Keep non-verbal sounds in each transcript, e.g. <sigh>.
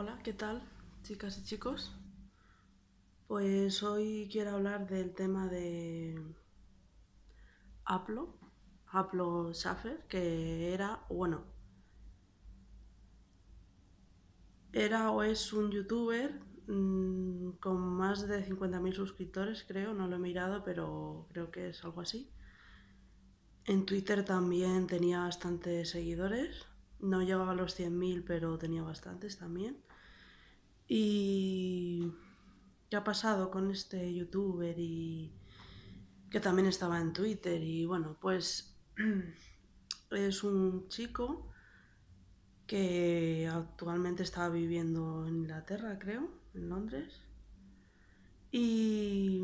Hola, ¿qué tal chicas y chicos? Pues hoy quiero hablar del tema de Aplo, Aplo Schaffer, que era, bueno, era o es un youtuber mm, con más de 50.000 suscriptores, creo, no lo he mirado, pero creo que es algo así. En Twitter también tenía bastantes seguidores no llevaba los 100.000, pero tenía bastantes también. Y qué ha pasado con este youtuber y que también estaba en Twitter y bueno, pues <clears throat> es un chico que actualmente está viviendo en Inglaterra, creo, en Londres. Y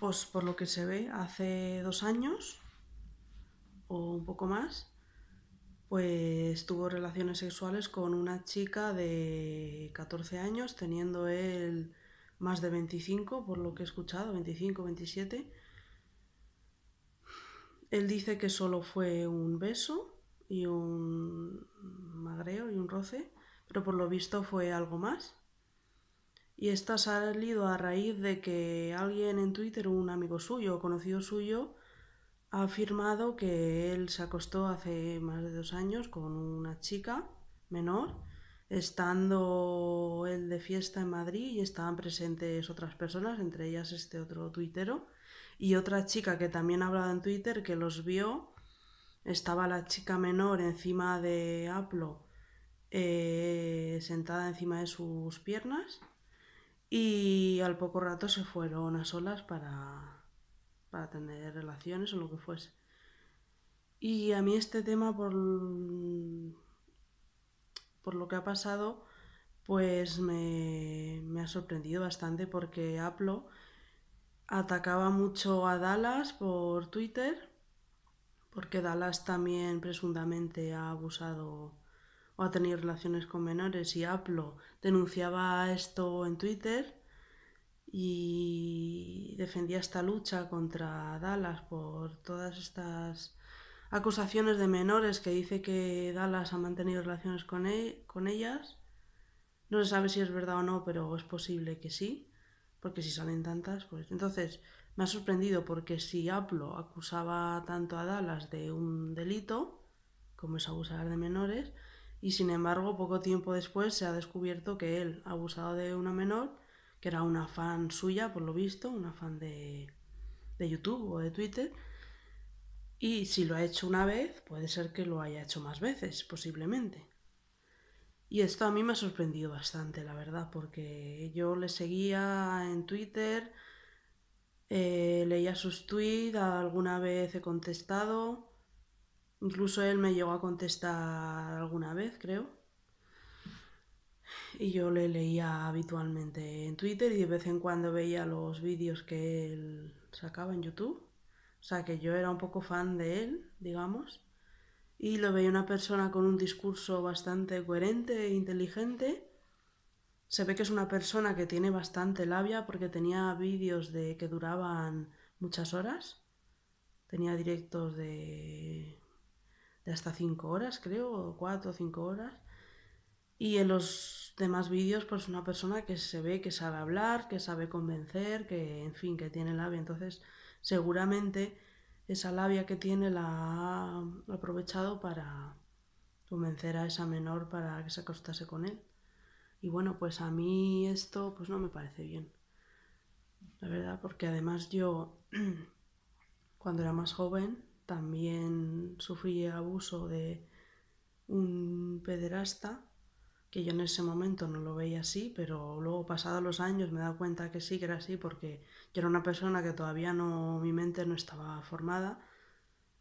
pues por lo que se ve, hace dos años o un poco más, pues tuvo relaciones sexuales con una chica de 14 años, teniendo él más de 25, por lo que he escuchado, 25, 27. Él dice que solo fue un beso y un magreo y un roce, pero por lo visto fue algo más. Y esto ha salido a raíz de que alguien en Twitter, un amigo suyo o conocido suyo, ha afirmado que él se acostó hace más de dos años con una chica menor, estando él de fiesta en Madrid y estaban presentes otras personas, entre ellas este otro tuitero y otra chica que también ha hablado en Twitter que los vio. Estaba la chica menor encima de Aplo, eh, sentada encima de sus piernas y al poco rato se fueron a solas para para tener relaciones o lo que fuese. Y a mí este tema, por, por lo que ha pasado, pues me, me ha sorprendido bastante porque Aplo atacaba mucho a Dallas por Twitter, porque Dallas también presuntamente ha abusado o ha tenido relaciones con menores y Aplo denunciaba esto en Twitter y defendía esta lucha contra Dallas por todas estas acusaciones de menores que dice que Dallas ha mantenido relaciones e-, con, ellas. No se sabe si es verdad o no, pero es posible que sí, porque si salen tantas, pues entonces me ha sorprendido porque si Aplo acusaba tanto a Dallas de un delito, como es abusar de menores, y sin embargo poco tiempo después se ha descubierto que él ha abusado de una menor que era una fan suya, por lo visto, una fan de, YouTube o de Twitter. Y si lo ha hecho una vez, puede ser que lo haya hecho más veces, posiblemente. Y esto a mí me ha sorprendido bastante, la verdad, porque yo le seguía en Twitter, eh, leía sus tweets, alguna vez he contestado, incluso él me llegó a contestar alguna vez, creo y yo le leía habitualmente en Twitter y de vez en cuando veía los vídeos que él sacaba en YouTube. O sea que yo era un poco fan de él, digamos. Y lo veía una persona con un discurso bastante coherente e inteligente. Se ve que es una persona que tiene bastante labia porque tenía vídeos de que duraban muchas horas. Tenía directos de, de hasta 5 horas, creo, cuatro o 5 horas y en los demás vídeos, pues una persona que se ve que sabe hablar, que sabe convencer, que en fin, que tiene labia. Entonces, seguramente esa labia que tiene la ha aprovechado para convencer a esa menor para que se acostase con él. Y bueno, pues a mí esto pues no me parece bien. La verdad, porque además yo <clears throat> cuando era más joven también sufrí abuso de un pederasta que yo en ese momento no lo veía así, pero luego pasados los años me he dado cuenta que sí, que era así, porque yo era una persona que todavía no, mi mente no estaba formada,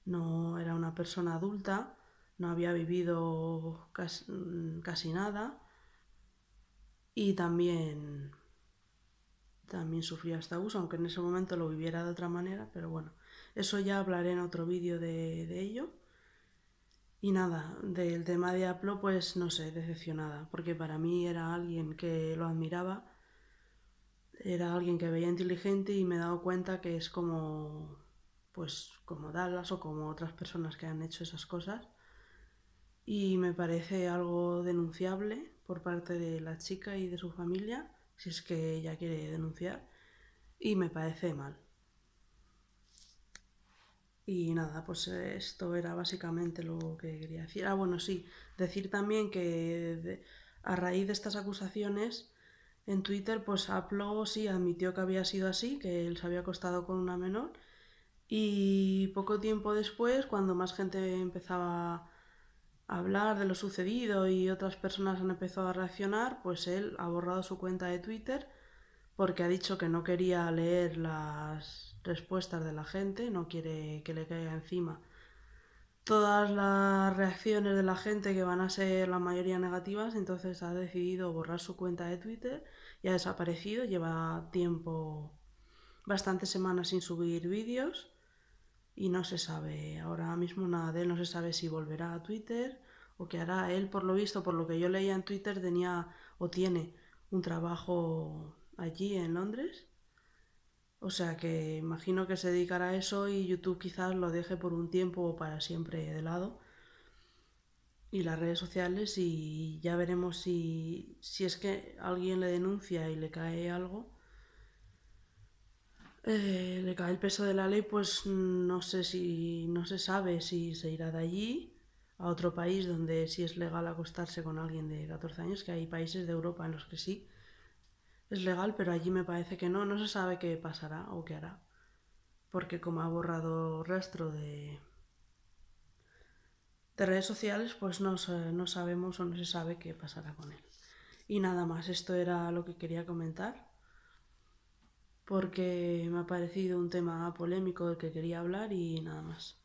no era una persona adulta, no había vivido casi, nada y también, también sufría este abuso, aunque en ese momento lo viviera de otra manera, pero bueno, eso ya hablaré en otro vídeo de, de ello. Y nada, del tema de Aplo, pues no sé, decepcionada, porque para mí era alguien que lo admiraba, era alguien que veía inteligente y me he dado cuenta que es como, pues, como Dallas o como otras personas que han hecho esas cosas. Y me parece algo denunciable por parte de la chica y de su familia, si es que ella quiere denunciar, y me parece mal. Y nada, pues eh, esto era básicamente lo que quería decir. Ah, bueno, sí, decir también que a raíz de estas acusaciones en Twitter, pues Apple sí admitió que había sido así, que él se había acostado con una menor. Y poco tiempo después, cuando más gente empezaba a hablar de lo sucedido y otras personas han empezado a reaccionar, pues él ha borrado su cuenta de Twitter porque ha dicho que no quería leer las respuestas de la gente, no quiere que le caiga encima todas las reacciones de la gente que van a ser la mayoría negativas, entonces ha decidido borrar su cuenta de Twitter y ha desaparecido, lleva tiempo, bastantes semanas sin subir vídeos y no se sabe ahora mismo nada de él, no se sabe si volverá a Twitter o qué hará. Él, por lo visto, por lo que yo leía en Twitter, tenía o tiene un trabajo allí en Londres o sea que imagino que se dedicará a eso y YouTube quizás lo deje por un tiempo o para siempre de lado. Y las redes sociales y ya veremos si, es que alguien le denuncia y le cae algo. Eh, le cae el peso de la ley, pues no sé si no se sabe si se irá de allí a otro país donde si es legal acostarse con alguien de 14 años, que hay países de Europa en los que sí, es legal, pero allí me parece que no, no se sabe qué pasará o qué hará. Porque como ha borrado rastro de, de redes sociales, pues no, no sabemos o no se sabe qué pasará con él. Y nada más, esto era lo que quería comentar, porque me ha parecido un tema polémico del que quería hablar y nada más.